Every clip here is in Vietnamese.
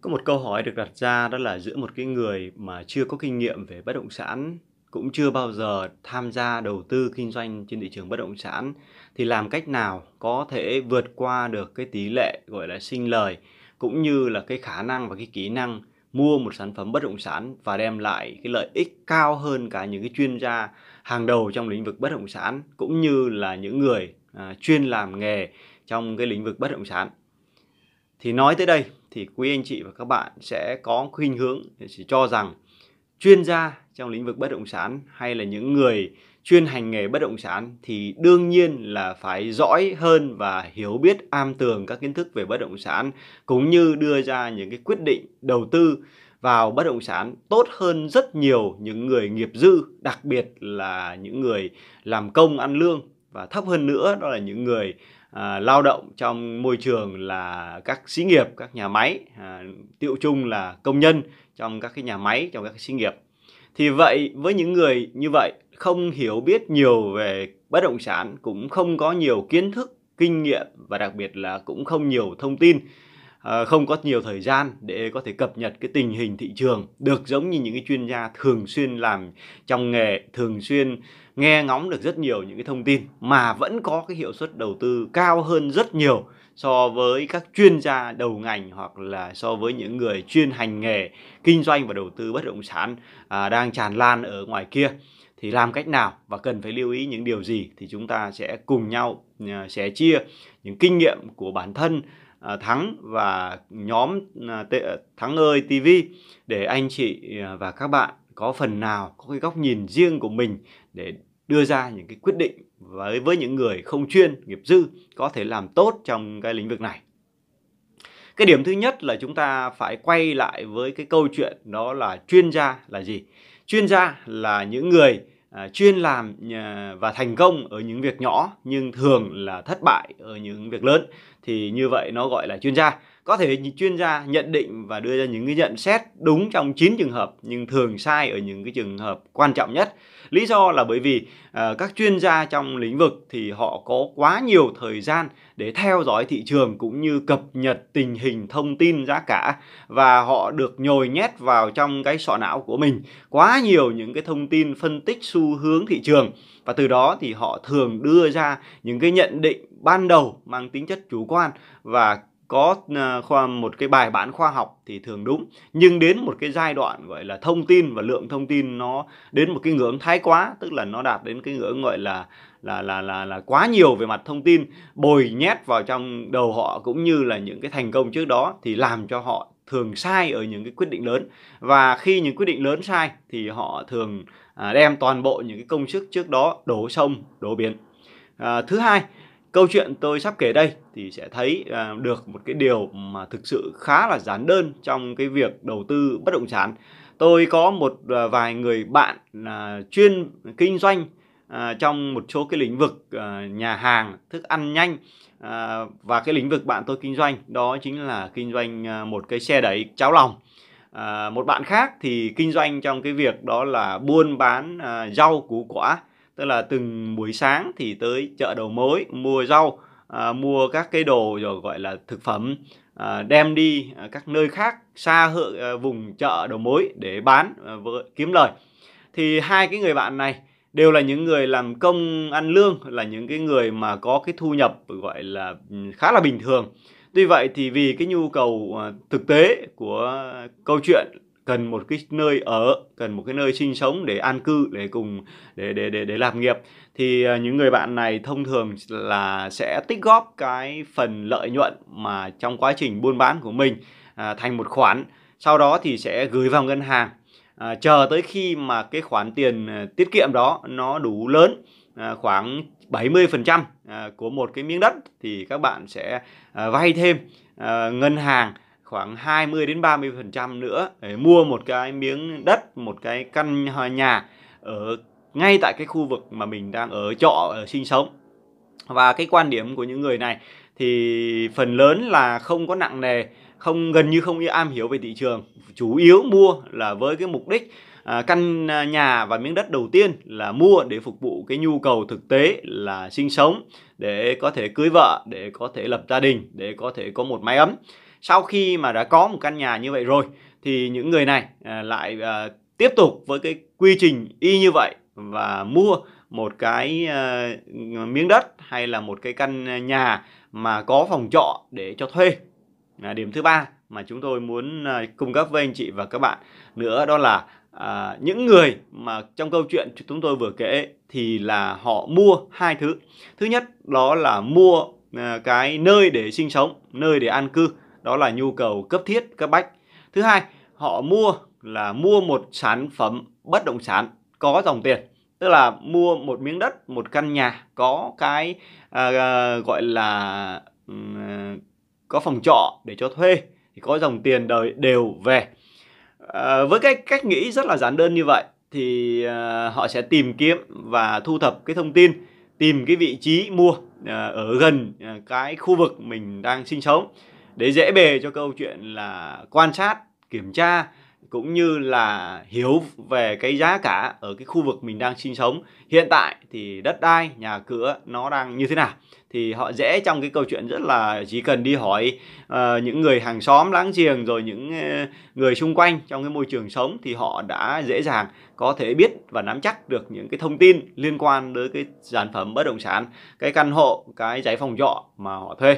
Có một câu hỏi được đặt ra đó là giữa một cái người mà chưa có kinh nghiệm về bất động sản cũng chưa bao giờ tham gia đầu tư kinh doanh trên thị trường bất động sản thì làm cách nào có thể vượt qua được cái tỷ lệ gọi là sinh lời cũng như là cái khả năng và cái kỹ năng mua một sản phẩm bất động sản và đem lại cái lợi ích cao hơn cả những cái chuyên gia hàng đầu trong lĩnh vực bất động sản cũng như là những người à, chuyên làm nghề trong cái lĩnh vực bất động sản thì nói tới đây thì quý anh chị và các bạn sẽ có khuynh hướng chỉ cho rằng chuyên gia trong lĩnh vực bất động sản hay là những người chuyên hành nghề bất động sản thì đương nhiên là phải giỏi hơn và hiểu biết am tường các kiến thức về bất động sản cũng như đưa ra những cái quyết định đầu tư vào bất động sản tốt hơn rất nhiều những người nghiệp dư, đặc biệt là những người làm công ăn lương và thấp hơn nữa đó là những người à, lao động trong môi trường là các xí nghiệp các nhà máy à, tiệu chung là công nhân trong các cái nhà máy trong các cái xí nghiệp thì vậy với những người như vậy không hiểu biết nhiều về bất động sản cũng không có nhiều kiến thức kinh nghiệm và đặc biệt là cũng không nhiều thông tin à, không có nhiều thời gian để có thể cập nhật cái tình hình thị trường được giống như những cái chuyên gia thường xuyên làm trong nghề thường xuyên nghe ngóng được rất nhiều những cái thông tin mà vẫn có cái hiệu suất đầu tư cao hơn rất nhiều so với các chuyên gia đầu ngành hoặc là so với những người chuyên hành nghề kinh doanh và đầu tư bất động sản à, đang tràn lan ở ngoài kia thì làm cách nào và cần phải lưu ý những điều gì thì chúng ta sẽ cùng nhau à, sẽ chia những kinh nghiệm của bản thân à, Thắng và nhóm à, Thắng ơi TV để anh chị và các bạn có phần nào có cái góc nhìn riêng của mình để đưa ra những cái quyết định với với những người không chuyên nghiệp dư có thể làm tốt trong cái lĩnh vực này cái điểm thứ nhất là chúng ta phải quay lại với cái câu chuyện đó là chuyên gia là gì chuyên gia là những người à, chuyên làm à, và thành công ở những việc nhỏ nhưng thường là thất bại ở những việc lớn thì như vậy nó gọi là chuyên gia có thể chuyên gia nhận định và đưa ra những cái nhận xét đúng trong 9 trường hợp nhưng thường sai ở những cái trường hợp quan trọng nhất lý do là bởi vì uh, các chuyên gia trong lĩnh vực thì họ có quá nhiều thời gian để theo dõi thị trường cũng như cập nhật tình hình thông tin giá cả và họ được nhồi nhét vào trong cái sọ não của mình quá nhiều những cái thông tin phân tích xu hướng thị trường và từ đó thì họ thường đưa ra những cái nhận định ban đầu mang tính chất chủ quan và có à, khoa một cái bài bản khoa học thì thường đúng nhưng đến một cái giai đoạn gọi là thông tin và lượng thông tin nó đến một cái ngưỡng thái quá tức là nó đạt đến cái ngưỡng gọi là là là là là quá nhiều về mặt thông tin bồi nhét vào trong đầu họ cũng như là những cái thành công trước đó thì làm cho họ thường sai ở những cái quyết định lớn và khi những quyết định lớn sai thì họ thường à, đem toàn bộ những cái công sức trước đó đổ sông đổ biển à, thứ hai câu chuyện tôi sắp kể đây thì sẽ thấy à, được một cái điều mà thực sự khá là giản đơn trong cái việc đầu tư bất động sản tôi có một à, vài người bạn à, chuyên kinh doanh trong một số cái lĩnh vực nhà hàng thức ăn nhanh và cái lĩnh vực bạn tôi kinh doanh đó chính là kinh doanh một cái xe đẩy cháo lòng một bạn khác thì kinh doanh trong cái việc đó là buôn bán rau củ quả tức là từng buổi sáng thì tới chợ đầu mối mua rau à, mua các cái đồ rồi gọi là thực phẩm à, đem đi à, các nơi khác xa hự à, vùng chợ đầu mối để bán à, với, kiếm lời thì hai cái người bạn này đều là những người làm công ăn lương là những cái người mà có cái thu nhập gọi là ừ, khá là bình thường tuy vậy thì vì cái nhu cầu à, thực tế của câu chuyện cần một cái nơi ở cần một cái nơi sinh sống để an cư để cùng để để để, để làm nghiệp thì à, những người bạn này thông thường là sẽ tích góp cái phần lợi nhuận mà trong quá trình buôn bán của mình à, thành một khoản sau đó thì sẽ gửi vào ngân hàng à, chờ tới khi mà cái khoản tiền à, tiết kiệm đó nó đủ lớn à, khoảng 70% à, của một cái miếng đất thì các bạn sẽ à, vay thêm ngân hàng khoảng 20 đến 30% nữa để mua một cái miếng đất, một cái căn nhà ở ngay tại cái khu vực mà mình đang ở trọ ở sinh sống. Và cái quan điểm của những người này thì phần lớn là không có nặng nề, không gần như không am hiểu về thị trường, chủ yếu mua là với cái mục đích À, căn nhà và miếng đất đầu tiên là mua để phục vụ cái nhu cầu thực tế là sinh sống để có thể cưới vợ để có thể lập gia đình để có thể có một mái ấm sau khi mà đã có một căn nhà như vậy rồi thì những người này à, lại à, tiếp tục với cái quy trình y như vậy và mua một cái à, miếng đất hay là một cái căn nhà mà có phòng trọ để cho thuê là điểm thứ ba mà chúng tôi muốn cung cấp với anh chị và các bạn nữa đó là uh, những người mà trong câu chuyện chúng tôi vừa kể thì là họ mua hai thứ thứ nhất đó là mua uh, cái nơi để sinh sống nơi để an cư đó là nhu cầu cấp thiết cấp bách thứ hai họ mua là mua một sản phẩm bất động sản có dòng tiền tức là mua một miếng đất một căn nhà có cái à, à gọi là um, có phòng trọ để cho thuê thì có dòng tiền đời đều về à, với cái cách nghĩ rất là giản đơn như vậy thì à, họ sẽ tìm kiếm và thu thập cái thông tin tìm cái vị trí mua à, ở gần à, cái khu vực mình đang sinh sống đấy dễ bề cho câu chuyện là quan sát kiểm tra cũng như là hiểu về cái giá cả ở cái khu vực mình đang sinh sống hiện tại thì đất đai nhà cửa nó đang như thế nào thì họ dễ trong cái câu chuyện rất là chỉ cần đi hỏi uh, những người hàng xóm láng giềng rồi những uh, người xung quanh trong cái môi trường sống thì họ đã dễ dàng có thể biết và nắm chắc được những cái thông tin liên quan tới cái sản phẩm bất động sản cái căn hộ cái giấy phòng trọ mà họ thuê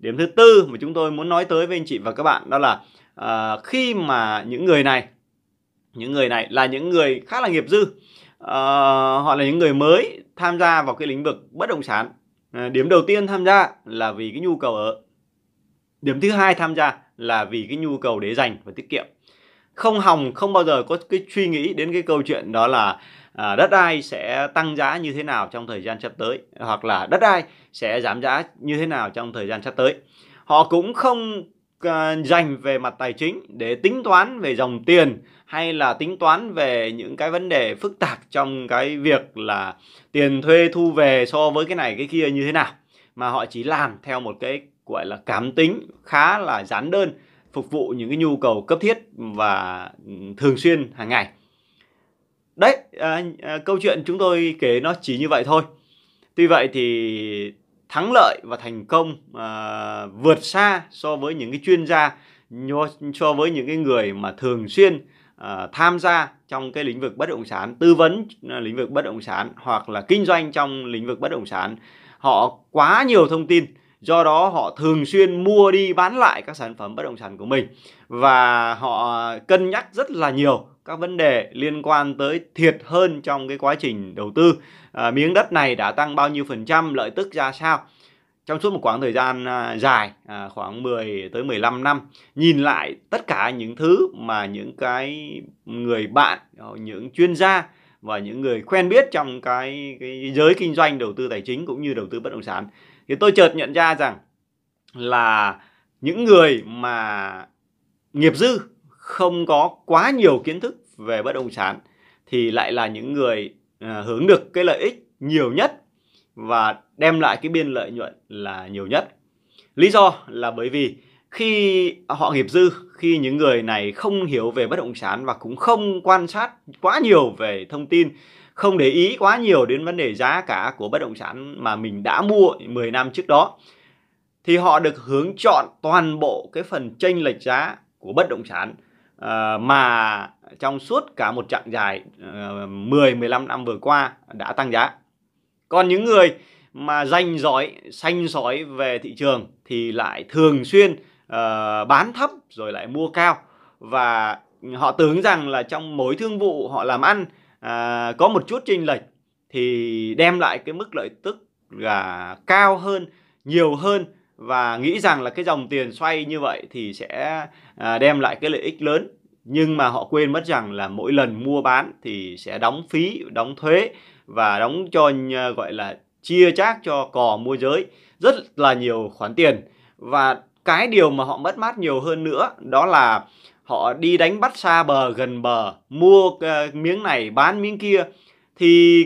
điểm thứ tư mà chúng tôi muốn nói tới với anh chị và các bạn đó là à, khi mà những người này những người này là những người khá là nghiệp dư à, họ là những người mới tham gia vào cái lĩnh vực bất động sản à, điểm đầu tiên tham gia là vì cái nhu cầu ở điểm thứ hai tham gia là vì cái nhu cầu để dành và tiết kiệm không hòng không bao giờ có cái suy nghĩ đến cái câu chuyện đó là À, đất đai sẽ tăng giá như thế nào trong thời gian sắp tới hoặc là đất đai sẽ giảm giá như thế nào trong thời gian sắp tới họ cũng không à, dành về mặt tài chính để tính toán về dòng tiền hay là tính toán về những cái vấn đề phức tạp trong cái việc là tiền thuê thu về so với cái này cái kia như thế nào mà họ chỉ làm theo một cái gọi là cảm tính khá là giản đơn phục vụ những cái nhu cầu cấp thiết và thường xuyên hàng ngày đấy à, à, câu chuyện chúng tôi kể nó chỉ như vậy thôi tuy vậy thì thắng lợi và thành công à, vượt xa so với những cái chuyên gia so với những cái người mà thường xuyên à, tham gia trong cái lĩnh vực bất động sản tư vấn à, lĩnh vực bất động sản hoặc là kinh doanh trong lĩnh vực bất động sản họ quá nhiều thông tin do đó họ thường xuyên mua đi bán lại các sản phẩm bất động sản của mình và họ cân nhắc rất là nhiều các vấn đề liên quan tới thiệt hơn trong cái quá trình đầu tư à, miếng đất này đã tăng bao nhiêu phần trăm lợi tức ra sao trong suốt một khoảng thời gian à, dài à, khoảng 10 tới 15 năm nhìn lại tất cả những thứ mà những cái người bạn những chuyên gia và những người quen biết trong cái, cái giới kinh doanh đầu tư tài chính cũng như đầu tư bất động sản thì tôi chợt nhận ra rằng là những người mà nghiệp dư không có quá nhiều kiến thức về bất động sản thì lại là những người ờ, hưởng được cái lợi ích nhiều nhất và đem lại cái biên lợi nhuận là nhiều nhất. Lý do là bởi vì khi họ nghiệp dư, khi những người này không hiểu về bất động sản và cũng không quan sát quá nhiều về thông tin, không để ý quá nhiều đến vấn đề giá cả của bất động sản mà mình đã mua 10 năm trước đó thì họ được hướng chọn toàn bộ cái phần chênh lệch giá của bất động sản Ờ, mà trong suốt cả một chặng dài à, 10 15 năm vừa qua đã tăng giá. Còn những người mà danh giỏi xanh sói về thị trường thì lại thường xuyên uh, bán thấp rồi lại mua cao và họ tưởng rằng là trong mối thương vụ họ làm ăn uh, có một chút chênh lệch thì đem lại cái mức lợi tức là cao hơn nhiều hơn và nghĩ rằng là cái dòng tiền xoay như vậy thì sẽ à, đem lại cái lợi ích lớn nhưng mà họ quên mất rằng là mỗi lần mua bán thì sẽ đóng phí đóng thuế và đóng cho à, gọi là chia chác cho cò môi giới rất là nhiều khoản tiền và cái điều mà họ mất mát nhiều hơn nữa đó là họ đi đánh bắt xa bờ gần bờ mua à, miếng này bán miếng kia thì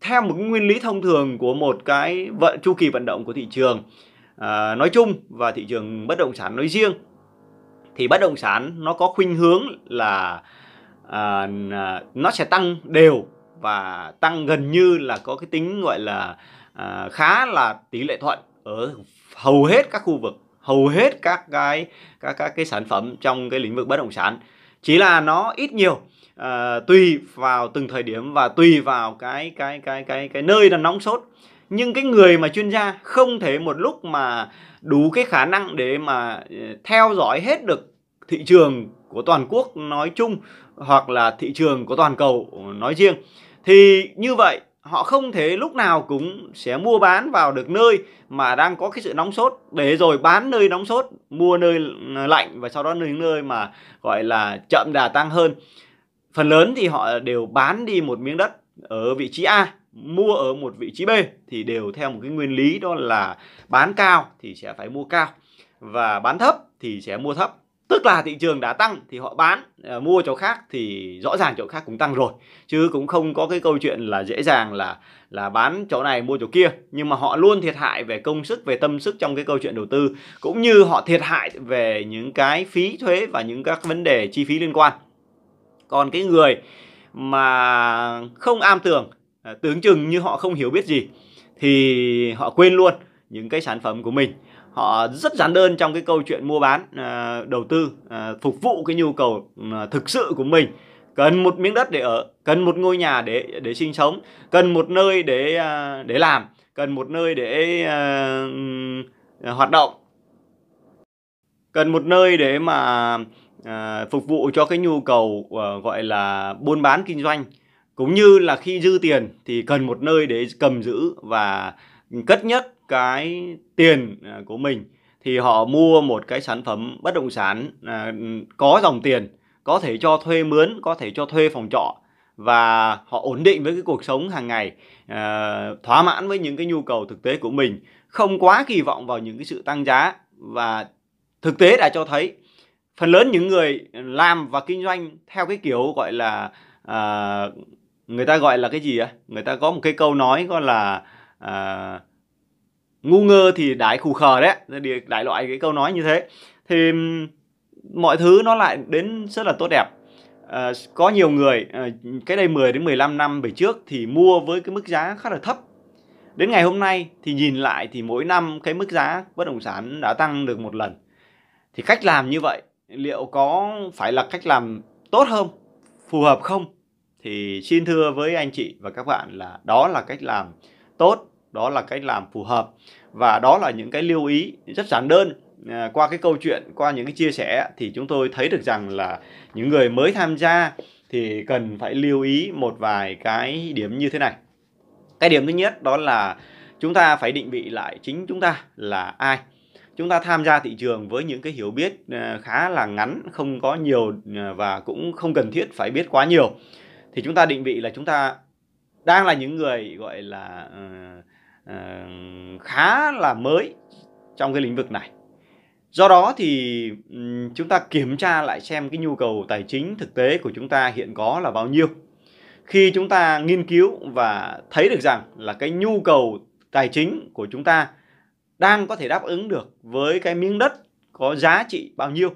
theo một nguyên lý thông thường của một cái vận chu kỳ vận động của thị trường Ờ, nói chung và thị trường bất động sản nói riêng thì bất động sản nó có khuynh hướng là à, nó sẽ tăng đều và tăng gần như là có cái tính gọi là à, khá là tỷ lệ thuận ở hầu hết các khu vực hầu hết các cái các các cái sản phẩm trong cái lĩnh vực bất động sản chỉ là nó ít nhiều à, tùy vào từng thời điểm và tùy vào cái cái cái cái cái nơi đang nóng sốt nhưng cái người mà chuyên gia không thể một lúc mà đủ cái khả năng để mà ờ, theo dõi hết được thị trường của toàn quốc nói chung hoặc là thị trường của toàn cầu nói riêng thì như vậy họ không thể lúc nào cũng sẽ mua bán vào được nơi mà đang có cái sự nóng sốt để rồi bán nơi nóng sốt mua nơi ờ, lạnh và sau đó nơi nơi mà gọi là chậm đà tăng hơn phần lớn thì họ đều bán đi một miếng đất ở vị trí A mua ở một vị trí B thì đều theo một cái nguyên lý đó là bán cao thì sẽ phải mua cao và bán thấp thì sẽ mua thấp tức là thị trường đã tăng thì họ bán à, mua chỗ khác thì rõ ràng chỗ khác cũng tăng rồi chứ cũng không có cái câu chuyện là dễ dàng là là bán chỗ này mua chỗ kia nhưng mà họ luôn thiệt hại về công sức về tâm sức trong cái câu chuyện đầu tư cũng như họ thiệt hại về những cái phí thuế và những các vấn đề chi phí liên quan còn cái người mà không am tường à, tưởng chừng như họ không hiểu biết gì thì họ quên luôn những cái sản phẩm của mình họ rất giản đơn trong cái câu chuyện mua bán à, đầu tư à, phục vụ cái nhu cầu à, thực sự của mình cần một miếng đất để ở cần một ngôi nhà để để sinh sống cần một nơi để để làm cần một nơi để à, ừ, hoạt động cần một nơi để mà à, phục vụ cho cái nhu cầu à, gọi là buôn bán kinh doanh cũng như là khi dư tiền thì cần một nơi để cầm giữ và cất nhất cái tiền à, của mình thì họ mua một cái sản phẩm bất động sản à, có dòng tiền có thể cho thuê mướn có thể cho thuê phòng trọ và họ ổn định với cái cuộc sống hàng ngày à, thỏa mãn với những cái nhu cầu thực tế của mình không quá kỳ vọng vào những cái sự tăng giá và thực tế đã cho thấy phần lớn những người làm và kinh doanh theo cái kiểu gọi là người ta gọi là cái gì á người ta có một cái câu nói gọi là à, ngu ngơ thì đái khù khờ đấy đại loại cái câu nói như thế thì mọi thứ nó lại đến rất là tốt đẹp à, có nhiều người à, cái đây 10 đến 15 năm về trước thì mua với cái mức giá khá là thấp đến ngày hôm nay thì nhìn lại thì mỗi năm cái mức giá bất động sản đã tăng được một lần thì cách làm như vậy liệu có phải là cách làm tốt hơn, phù hợp không thì xin thưa với anh chị và các bạn là đó là cách làm tốt đó là cách làm phù hợp và đó là những cái lưu ý rất giản đơn à, qua cái câu chuyện qua những cái chia sẻ thì chúng tôi thấy được rằng là những người mới tham gia thì cần phải lưu ý một vài cái điểm như thế này cái điểm thứ nhất đó là chúng ta phải định vị lại chính chúng ta là ai chúng ta tham gia thị trường với những cái hiểu biết à, khá là ngắn không có nhiều à, và cũng không cần thiết phải biết quá nhiều thì chúng ta định vị là chúng ta đang là những người gọi là uh, uh, khá là mới trong cái lĩnh vực này do đó thì um, chúng ta kiểm tra lại xem cái nhu cầu tài chính thực tế của chúng ta hiện có là bao nhiêu khi chúng ta nghiên cứu và thấy được rằng là cái nhu cầu tài chính của chúng ta đang có thể đáp ứng được với cái miếng đất có giá trị bao nhiêu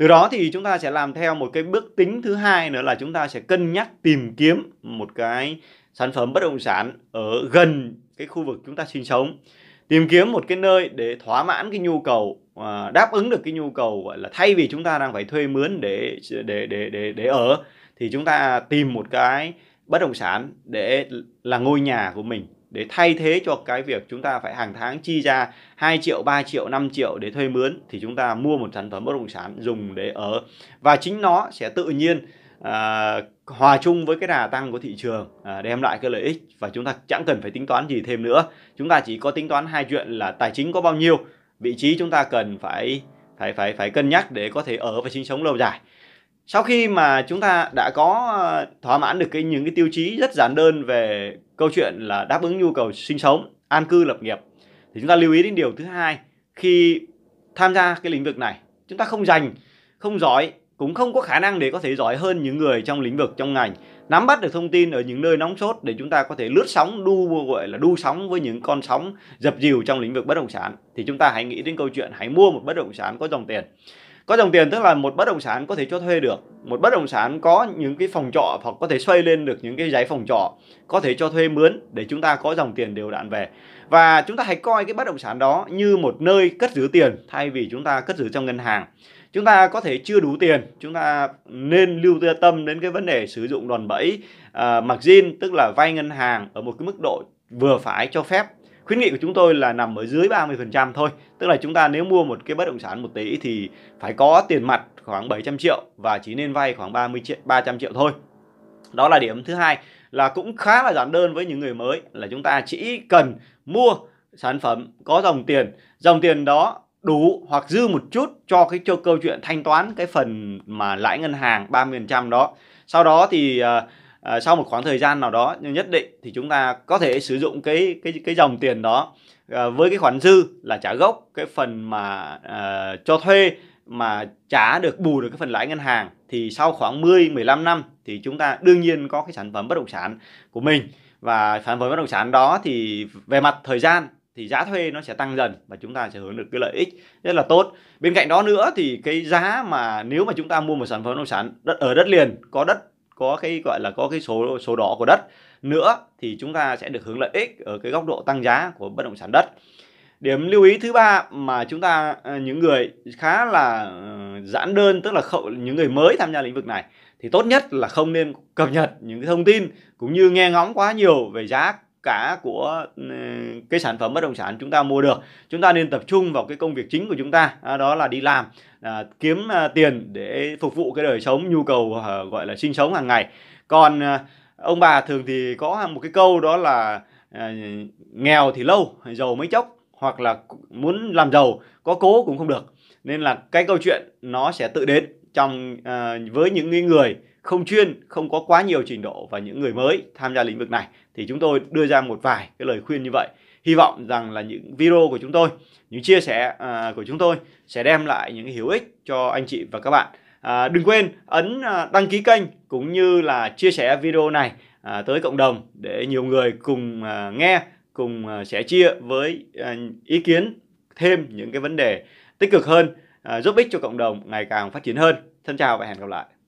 từ đó thì chúng ta sẽ làm theo một cái bước tính thứ hai nữa là chúng ta sẽ cân nhắc tìm kiếm một cái sản phẩm bất động sản ở gần cái khu vực chúng ta sinh sống tìm kiếm một cái nơi để thỏa mãn cái nhu cầu à, đáp ứng được cái nhu cầu gọi là thay vì chúng ta đang phải thuê mướn để để để để để ở thì chúng ta tìm một cái bất động sản để là ngôi nhà của mình để thay thế cho cái việc chúng ta phải hàng tháng chi ra 2 triệu, 3 triệu, 5 triệu để thuê mướn thì chúng ta mua một sản phẩm bất động sản dùng để ở và chính nó sẽ tự nhiên à, hòa chung với cái đà tăng của thị trường à, đem lại cái lợi ích và chúng ta chẳng cần phải tính toán gì thêm nữa chúng ta chỉ có tính toán hai chuyện là tài chính có bao nhiêu vị trí chúng ta cần phải phải phải phải cân nhắc để có thể ở và sinh sống lâu dài sau khi mà chúng ta đã có à, thỏa mãn được cái những cái tiêu chí rất giản đơn về câu chuyện là đáp ứng nhu cầu sinh sống an cư lập nghiệp thì chúng ta lưu ý đến điều thứ hai khi tham gia cái lĩnh vực này chúng ta không dành không giỏi cũng không có khả năng để có thể giỏi hơn những người trong lĩnh vực trong ngành nắm bắt được thông tin ở những nơi nóng sốt để chúng ta có thể lướt sóng đu gọi là đu sóng với những con sóng dập dìu trong lĩnh vực bất động sản thì chúng ta hãy nghĩ đến câu chuyện hãy mua một bất động sản có dòng tiền có dòng tiền tức là một bất động sản có thể cho thuê được một bất động sản có những cái phòng trọ hoặc có thể xoay lên được những cái giấy phòng trọ có thể cho thuê mướn để chúng ta có dòng tiền đều đặn về và chúng ta hãy coi cái bất động sản đó như một nơi cất giữ tiền thay vì chúng ta cất giữ trong ngân hàng chúng ta có thể chưa đủ tiền chúng ta nên lưu tâm đến cái vấn đề sử dụng đòn bẩy uh, à, margin tức là vay ngân hàng ở một cái mức độ vừa phải cho phép khuyến nghị của chúng tôi là nằm ở dưới 30% thôi tức là chúng ta nếu mua một cái bất động sản một tỷ thì phải có tiền mặt khoảng 700 triệu và chỉ nên vay khoảng 30 triệu 300 triệu thôi đó là điểm thứ hai là cũng khá là giản đơn với những người mới là chúng ta chỉ cần mua sản phẩm có dòng tiền dòng tiền đó đủ hoặc dư một chút cho cái cho câu chuyện thanh toán cái phần mà lãi ngân hàng 30% đó sau đó thì uh, Ờ, sau một khoảng thời gian nào đó nhất định thì chúng ta có thể sử dụng cái cái cái dòng tiền đó ờ, với cái khoản dư là trả gốc cái phần mà à, cho thuê mà trả được bù được cái phần lãi ngân hàng thì sau khoảng 10 15 năm thì chúng ta đương nhiên có cái sản phẩm bất động sản của mình và sản phẩm bất động sản đó thì về mặt thời gian thì giá thuê nó sẽ tăng dần và chúng ta sẽ hưởng được cái lợi ích rất là tốt bên cạnh đó nữa thì cái giá mà nếu mà chúng ta mua một sản phẩm bất động sản đất ở đất liền có đất có cái gọi là có cái số số đỏ của đất nữa thì chúng ta sẽ được hưởng lợi ích ở cái góc độ tăng giá của bất động sản đất điểm lưu ý thứ ba mà chúng ta ờ, những người khá là ờ, giãn đơn tức là những người mới tham gia lĩnh vực này thì tốt nhất là không nên cập nhật những cái thông tin cũng như nghe ngóng quá nhiều về giá cả của ừ, cái sản phẩm bất động sản chúng ta mua được chúng ta nên tập trung vào cái công việc chính của chúng ta à, đó là đi làm à, kiếm à, tiền để phục vụ cái đời sống nhu cầu ờ, gọi là sinh sống hàng ngày còn ông bà thường thì có một cái câu đó là nghèo thì lâu giàu mới chốc hoặc là muốn làm giàu có cố cũng không được nên là cái câu chuyện nó sẽ tự đến trong với những người không chuyên, không có quá nhiều trình độ và những người mới tham gia lĩnh vực này thì chúng tôi đưa ra một vài cái lời khuyên như vậy. Hy vọng rằng là những video của chúng tôi, những chia sẻ uh, của chúng tôi sẽ đem lại những hữu ích cho anh chị và các bạn. À, đừng quên ấn à, đăng ký kênh cũng như là chia sẻ video này à, tới cộng đồng để nhiều người cùng à, nghe, cùng à, sẻ chia với à, ý kiến thêm những cái vấn đề tích cực hơn, à, giúp ích cho cộng đồng ngày càng phát triển hơn. xin chào và hẹn gặp lại.